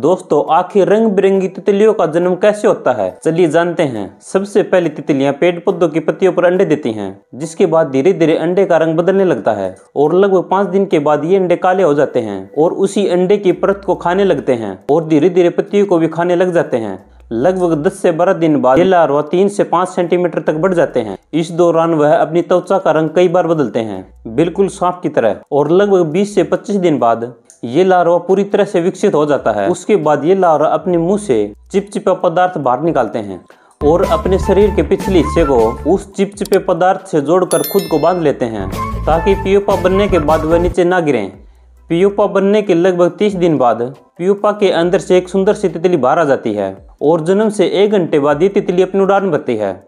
दोस्तों आखिर रंग बिरंगी तितलियों का जन्म कैसे होता है चलिए जानते हैं सबसे पहले तितलियां पेड़ पौधों की पत्तियों पर अंडे देती हैं जिसके बाद धीरे धीरे अंडे का रंग बदलने लगता है और लगभग पांच दिन के बाद ये अंडे काले हो जाते हैं और उसी अंडे की परत को खाने लगते हैं और धीरे धीरे पत्तियों को भी खाने लग जाते हैं लगभग 10 से 12 दिन बाद ये लार्वा 3 से 5 सेंटीमीटर तक बढ़ जाते हैं इस दौरान वह अपनी त्वचा का रंग कई बार बदलते हैं बिल्कुल सांप की तरह और लगभग 20 से 25 दिन बाद ये लार्वा पूरी तरह से विकसित हो जाता है उसके बाद ये लार्वा अपने मुंह से चिपचिपा पदार्थ बाहर निकालते हैं और अपने शरीर के पिछले हिस्से को उस चिपचिपे पदार्थ से जोड़कर खुद को बांध लेते हैं ताकि पियोपा बनने के बाद वह नीचे ना गिरें पियोपा बनने के लगभग 30 दिन बाद पियोपा के अंदर से एक सुंदर सी तितली बाहर आ जाती है और जन्म से एक घंटे बाद ये तितली अपनी उड़ान भरती है